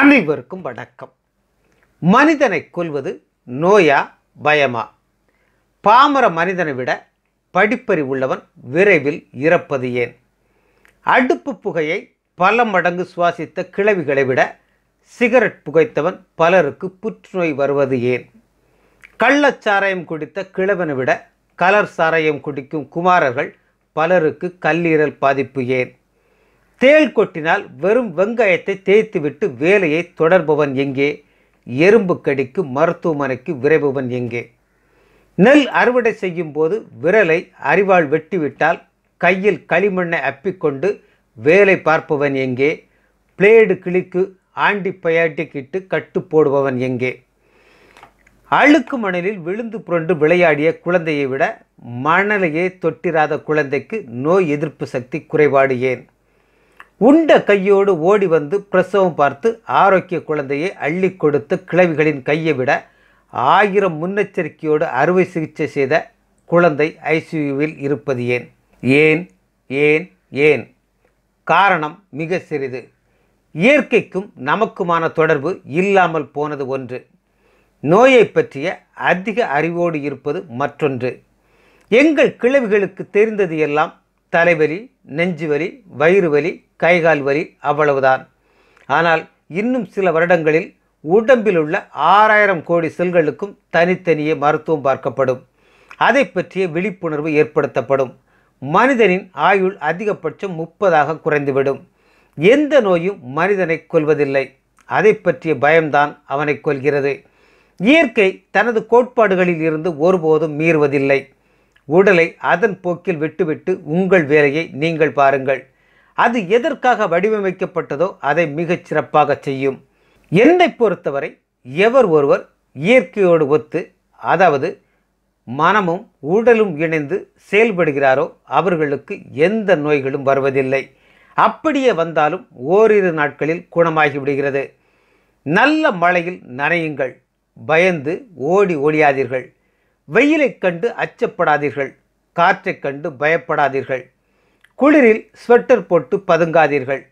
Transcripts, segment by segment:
அனைவருக்கும் வணக்கம் மனிதனை கொல்வது நோயா பயமா பாமர மனிதனை விட படிப்பறி உள்ளவன் விரைவில் இறப்பது ஏன் அடுப்பு புகையை பல மடங்கு சுவாசித்த கிழவிகளை விட சிகரெட் புகைத்தவன் பலருக்கு புற்றுநோய் வருவது ஏன் கள்ளச்சாராயம் குடித்த கிழவனை விட கலர் சாராயம் குடிக்கும் குமாரர்கள் பலருக்கு கல்லீரல் பாதிப்பு ஏன் தேள் கொட்டினால் வெறும் வெங்காயத்தை தேய்த்துவிட்டு வேலையை தொடர்பவன் எங்கே எறும்பு கடிக்கு மருத்துவமனைக்கு விரைபவன் எங்கே நெல் அறுவடை செய்யும் போது விரலை அறிவால் வெட்டிவிட்டால் கையில் களிமண்ணை அப்பிக்கொண்டு வேலை பார்ப்பவன் எங்கே பிளேடு கிளிக்கு ஆண்டிபயாட்டிக் இட்டு கட்டு போடுபவன் எங்கே அழுக்கு மணலில் விழுந்து புரண்டு விளையாடிய குழந்தையை விட மணலையே தொட்டிராத குழந்தைக்கு நோய் எதிர்ப்பு சக்தி குறைபாடு ஏன் உண்ட கையோடு ஓடி வந்து பிரசவம் பார்த்து ஆரோக்கிய குழந்தையை அள்ளி கொடுத்த கிழவிகளின் கையை விட ஆயிரம் முன்னெச்சரிக்கையோடு அறுவை சிகிச்சை செய்த குழந்தை ஐசியூவில் இருப்பது ஏன் ஏன் ஏன் ஏன் காரணம் மிக சிறிது இயற்கைக்கும் நமக்குமான தொடர்பு இல்லாமல் போனது ஒன்று நோயை பற்றிய அதிக அறிவோடு இருப்பது மற்றொன்று எங்கள் கிழவிகளுக்கு தெரிந்தது எல்லாம் தலைவலி நெஞ்சு வலி வயிறு வலி கைகால் வலி அவ்வளவுதான் ஆனால் இன்னும் சில வருடங்களில் உடம்பில் உள்ள ஆறாயிரம் கோடி செல்களுக்கும் தனித்தனியே மருத்துவம் பார்க்கப்படும் அதை பற்றிய விழிப்புணர்வு ஏற்படுத்தப்படும் மனிதனின் ஆயுள் அதிகபட்சம் முப்பதாக குறைந்துவிடும் எந்த நோயும் மனிதனை கொல்வதில்லை அதை பற்றிய பயம்தான் அவனை கொள்கிறது இயற்கை தனது கோட்பாடுகளில் இருந்து ஒருபோதும் மீறுவதில்லை உடலை அதன் போக்கில் விட்டுவிட்டு உங்கள் வேலையை நீங்கள் பாருங்கள் அது எதற்காக வடிவமைக்கப்பட்டதோ அதை மிகச் சிறப்பாக செய்யும் என்னை பொறுத்தவரை எவர் ஒருவர் இயற்கையோடு ஒத்து அதாவது மனமும் உடலும் இணைந்து செயல்படுகிறாரோ அவர்களுக்கு எந்த நோய்களும் வருவதில்லை அப்படியே வந்தாலும் ஓரிரு நாட்களில் குணமாகி விடுகிறது நல்ல மழையில் நனையுங்கள் பயந்து ஓடி ஓடியாதீர்கள் வெயிலைக் கண்டு அச்சப்படாதீர்கள் காற்றைக் கண்டு பயப்படாதீர்கள் குளிரில் ஸ்வெட்டர் போட்டு பதுங்காதீர்கள்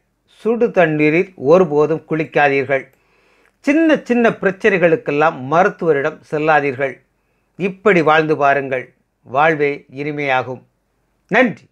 சுடு தண்ணீரில் ஒருபோதும் குளிக்காதீர்கள் சின்ன சின்ன பிரச்சனைகளுக்கெல்லாம் மருத்துவரிடம் செல்லாதீர்கள் இப்படி வாழ்ந்து பாருங்கள் வாழ்வே இனிமையாகும் நன்றி